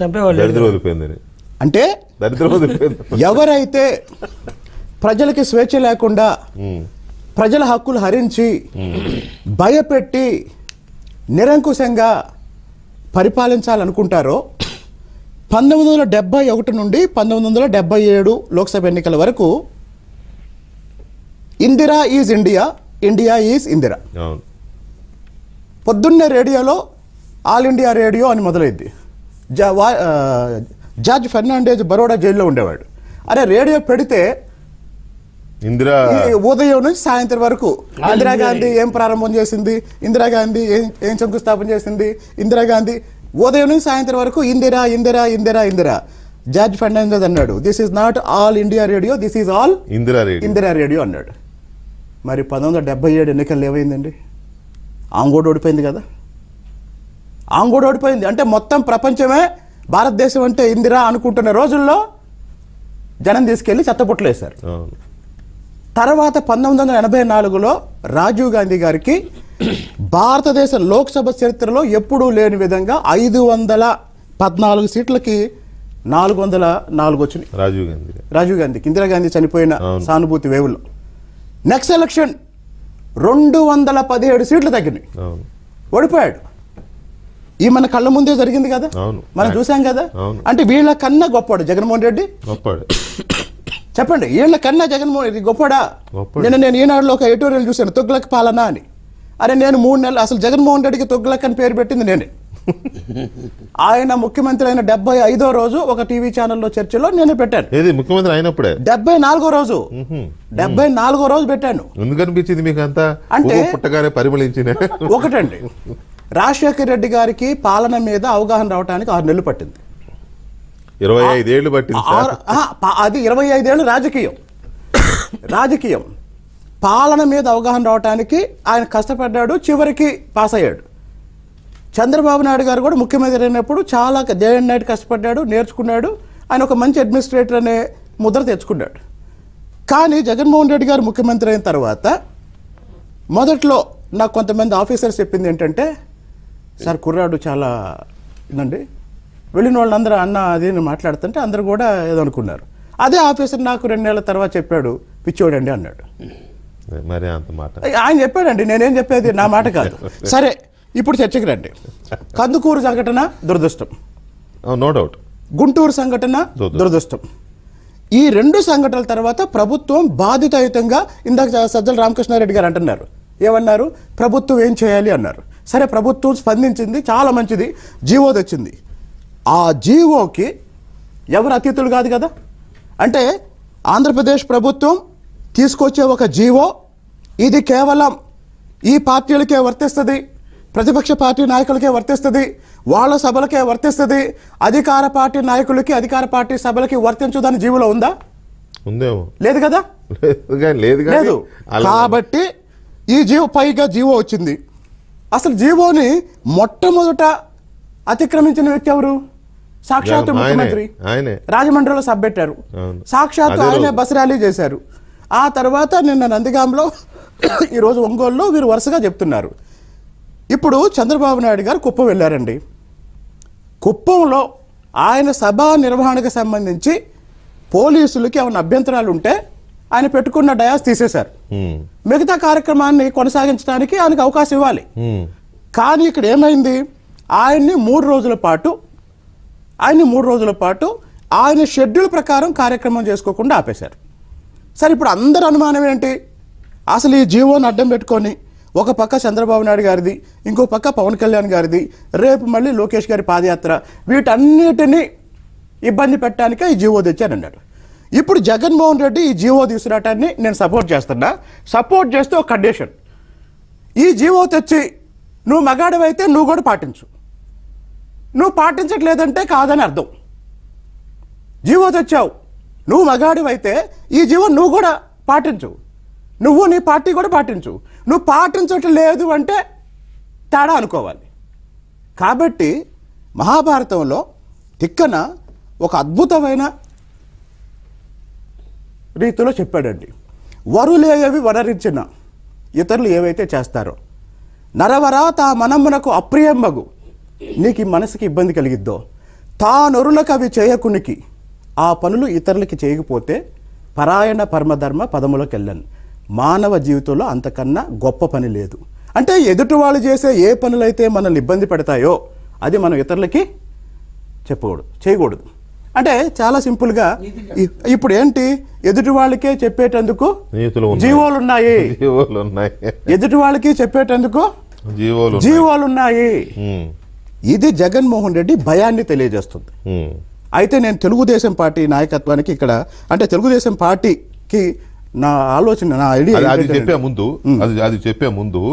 చంపేవాళ్ళు అంటే ఎవరైతే ప్రజలకి స్వేచ్ఛ లేకుండా ప్రజల హక్కులు హరించి భయపెట్టి నిరంకుశంగా పరిపాలించాలనుకుంటారో పంతొమ్మిది వందల డెబ్బై ఒకటి నుండి పంతొమ్మిది వందల డెబ్బై ఏడు లోక్సభ ఎన్నికల వరకు Indira is India India is Indira పొద్దున్నే రేడియోలో ఆల్ ఇండియా రేడియో అని మొదలైద్ది జార్జ్ ఫెర్నాండేజ్ బరోడా జైల్లో ఉండేవాడు అరే రేడియో పెడితే ఇందిరా ఉదయం నుంచి సాయంత్రం వరకు ఇందిరాగాంధీ ఏం ప్రారంభం చేసింది ఇందిరాగాంధీ ఏం ఏం శంకుస్థాపన చేసింది ఇందిరాగాంధీ ఉదయం నుంచి సాయంత్రం వరకు ఇందిరా ఇందిరా ఇందిరా ఇందిరా జార్జ్ ఫెర్నాండేజ్ అన్నాడు this is not All India Radio this is All Indira Indira Radio అన్నాడు మరి పంతొమ్మిది వందల డెబ్బై ఏడు ఎన్నికల్లో ఏమైందండి ఆంగోడు ఓడిపోయింది కదా ఆమె కూడా ఓడిపోయింది అంటే మొత్తం ప్రపంచమే భారతదేశం అంటే ఇందిరా అనుకుంటున్న రోజుల్లో జనం తీసుకెళ్ళి చెత్తపుట్లేశారు తర్వాత పంతొమ్మిది వందల ఎనభై నాలుగులో రాజీవ్ గాంధీ గారికి భారతదేశ లోక్సభ చరిత్రలో ఎప్పుడూ లేని విధంగా ఐదు వందల పద్నాలుగు సీట్లకి నాలుగు వందల నాలుగు వచ్చినాయి రాజీవ్ గాంధీ రాజీవ్ గాంధీకి ఇందిరాగాంధీ చనిపోయిన సానుభూతి వేవులో నెక్స్ట్ ఎలక్షన్ రెండు వందల పదిహేడు సీట్లు తగ్గినాయి ఓడిపోయాడు ఈ మన కళ్ళ ముందే జరిగింది కదా మనం చూసాం కదా అంటే వీళ్ళ కన్నా గొప్పవాడు జగన్మోహన్ రెడ్డి చెప్పండి వీళ్ళ కన్నా జగన్మోహన్ రెడ్డి గొప్పడా నిన్న నేను ఈనాడులో ఒక ఎడిటోరియల్ చూశాను తొగ్గులకు పాలన అని అరే నేను మూడు నెలలు అసలు జగన్మోహన్ రెడ్డికి తొగ్గులక్ అని పేరు పెట్టింది నేనే ఆయన ముఖ్యమంత్రి అయిన డెబ్బై ఐదో రోజు ఒక టీవీ ఛానల్లో చర్చలో నేను పెట్టాను ముఖ్యమంత్రి అయినప్పుడే డెబ్బై నాలుగో రోజు డెబ్బై నాలుగో రోజు పెట్టాను ఎందుకనిపించింది మీకు అంతా అంటే పుట్టగానే పరిమళించిన ఒకటండి రాజశేఖర రెడ్డి గారికి పాలన మీద అవగాహన రావడానికి ఆరు నెలలు పట్టింది ఇరవై ఐదేళ్ళు పట్టింది అది ఇరవై ఐదేళ్ళు రాజకీయం రాజకీయం పాలన మీద అవగాహన రావడానికి ఆయన కష్టపడ్డాడు చివరికి పాస్ అయ్యాడు చంద్రబాబు నాయుడు గారు కూడా ముఖ్యమంత్రి అయినప్పుడు చాలా డే అండ్ నైట్ కష్టపడ్డాడు నేర్చుకున్నాడు ఆయన ఒక మంచి అడ్మినిస్ట్రేటర్ అనే ముద్ర తెచ్చుకున్నాడు కానీ జగన్మోహన్ రెడ్డి గారు ముఖ్యమంత్రి అయిన తర్వాత మొదట్లో నాకు కొంతమంది ఆఫీసర్స్ చెప్పింది ఏంటంటే సార్ కుర్రాడు చాలా ఇదండి వెళ్ళిన వాళ్ళందరూ అన్న అది మాట్లాడుతుంటే అందరు కూడా ఏదో అనుకున్నారు అదే ఆఫీసర్ నాకు రెండు నెలల తర్వాత చెప్పాడు పిచ్చోడండి అన్నాడు మరి అంత మాట ఆయన చెప్పాడండి నేనేం చెప్పేది నా మాట కాదు సరే ఇప్పుడు చర్చకి రండి కందుకూరు సంఘటన దురదృష్టం నో oh, డౌట్ గుంటూరు సంఘటన దురదృష్టం ఈ రెండు సంఘటనల తర్వాత ప్రభుత్వం బాధితాయుతంగా ఇందాక సజ్జల రామకృష్ణారెడ్డి గారు అంటున్నారు ఏమన్నారు ప్రభుత్వం ఏం చేయాలి అన్నారు సరే ప్రభుత్వం స్పందించింది చాలా మంచిది జీవో తెచ్చింది ఆ జీవోకి ఎవరు అతిథులు కాదు కదా అంటే ఆంధ్రప్రదేశ్ ప్రభుత్వం తీసుకొచ్చే ఒక జీవో ఇది కేవలం ఈ పార్టీలకే వర్తిస్తుంది ప్రతిపక్ష పార్టీ నాయకులకే వర్తిస్తుంది వాళ్ళ సభలకే వర్తిస్తుంది అధికార పార్టీ నాయకులకి అధికార పార్టీ సభలకి వర్తించదని జీవులో ఉందా ఉందేమో లేదు కదా లేదు లేదు కాబట్టి ఈ జీవో పైగా జీవో వచ్చింది అసలు జీవోని మొట్టమొదట అతిక్రమించిన వ్యక్తి ఎవరు సాక్షాత్ ముఖ్యమంత్రి రాజమండ్రిలో సబ్బెట్టారు సాక్షాత్ ఆయనే బస్ ర్యాలీ చేశారు ఆ తర్వాత నిన్న నందిగాంలో ఈరోజు ఒంగోలులో వీరు వరుసగా చెప్తున్నారు ఇప్పుడు చంద్రబాబు నాయుడు గారు కుప్పం వెళ్ళారండి కుప్పంలో ఆయన సభా నిర్వహణకు సంబంధించి పోలీసులకి ఏమైనా అభ్యంతరాలు ఉంటే ఆయన పెట్టుకున్న డయాస్ తీసేశారు మిగతా కార్యక్రమాన్ని కొనసాగించడానికి ఆయనకు అవకాశం ఇవ్వాలి కానీ ఇక్కడ ఏమైంది ఆయన్ని మూడు రోజుల పాటు ఆయన్ని మూడు రోజుల పాటు ఆయన షెడ్యూల్ ప్రకారం కార్యక్రమం చేసుకోకుండా ఆపేశారు సరే ఇప్పుడు అందరు అనుమానం ఏంటి అసలు ఈ జీవోని అడ్డం పెట్టుకొని ఒక పక్క చంద్రబాబు నాయుడు గారిది ఇంకో పక్క పవన్ కళ్యాణ్ గారిది రేపు మళ్ళీ లోకేష్ గారి పాదయాత్ర వీటన్నిటినీ ఇబ్బంది పెట్టడానికే ఈ జీవో తెచ్చారన్నాడు ఇప్పుడు జగన్మోహన్ రెడ్డి ఈ జీవో తీసుకురావటాన్ని నేను సపోర్ట్ చేస్తున్నా సపోర్ట్ చేస్తే ఒక కండిషన్ ఈ జీవో తెచ్చి నువ్వు మగాడవైతే నువ్వు కూడా పాటించు నువ్వు పాటించట్లేదంటే కాదని అర్థం జీవో తెచ్చావు నువ్వు మగాడివైతే ఈ జీవో నువ్వు కూడా పాటించు నువ్వు నీ పార్టీ కూడా పాటించు నువ్వు పాటించటం లేదు అంటే తేడా అనుకోవాలి కాబట్టి మహాభారతంలో తిక్కన ఒక అద్భుతమైన రీతిలో చెప్పాడండి వరులేయవి వనరించిన ఇతరులు ఏవైతే చేస్తారో నరవరా తా మనమునకు అప్రియంబగు నీకు మనసుకి ఇబ్బంది కలిగిద్దో తా నరులకు అవి చేయకునికి ఆ పనులు ఇతరులకి చేయకపోతే పరాయణ పరమధర్మ పదములకు వెళ్ళను మానవ జీవితంలో అంతకన్నా గొప్ప పని లేదు అంటే ఎదుటి వాళ్ళు చేసే ఏ పనులైతే మనల్ని ఇబ్బంది పెడతాయో అది మనం ఇతరులకి చెప్పకూడదు చేయకూడదు అంటే చాలా సింపుల్గా ఇప్పుడు ఏంటి ఎదుటి వాళ్ళకే చెప్పేటందుకు జీవోలున్నాయి ఉన్నాయి ఎదుటి వాళ్ళకి చెప్పేటందుకు జీవోలున్నాయి ఇది జగన్మోహన్ రెడ్డి భయాన్ని తెలియజేస్తుంది అయితే నేను తెలుగుదేశం పార్టీ నాయకత్వానికి ఇక్కడ అంటే తెలుగుదేశం పార్టీకి నా ఆలోచన నా ఐడియా అది చెప్పే ముందు అది చెప్పే ముందు